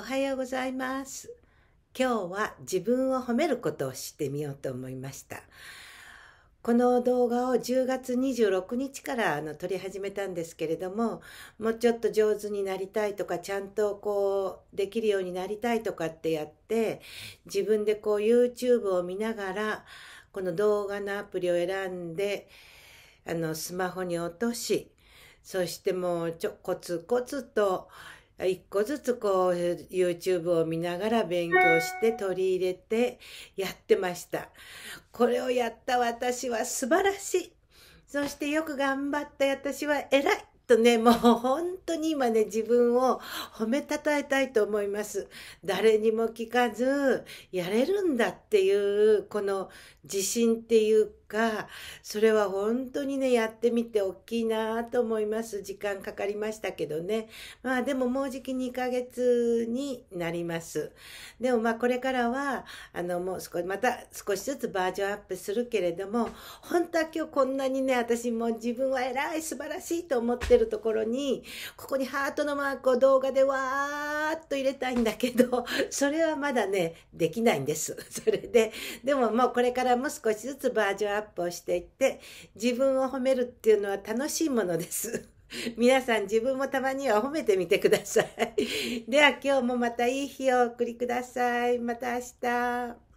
おはようございます今日は自分を褒めることをしてみようと思いましたこの動画を10月26日からあの撮り始めたんですけれどももうちょっと上手になりたいとかちゃんとこうできるようになりたいとかってやって自分でこう YouTube を見ながらこの動画のアプリを選んであのスマホに落としそしてもうちょコツコツと一個ずつこう YouTube を見ながら勉強して取り入れてやってました。これをやった私は素晴らしい。そしてよく頑張った私は偉い。とね、もう本当に今ね、自分を褒めたたえたいと思います。誰にも聞かず、やれるんだっていう、この自信っていうか、それは本当にね、やってみて大きいなと思います。時間かかりましたけどね。まあでももうじき2ヶ月になります。でもまあこれからは、あのもう少し、また少しずつバージョンアップするけれども、本当は今日こんなにね、私も自分は偉い、素晴らしいと思ってるところに、ここにハートのマークを動画でわあーっと入れたいんだけど、それはまだね、できないんです。それで、でももうこれからも少しずつバージョンアップをしていって、自分を褒めるっていうのは楽しいものです。皆さん自分もたまには褒めてみてください。では今日もまたいい日をお送りください。また明日。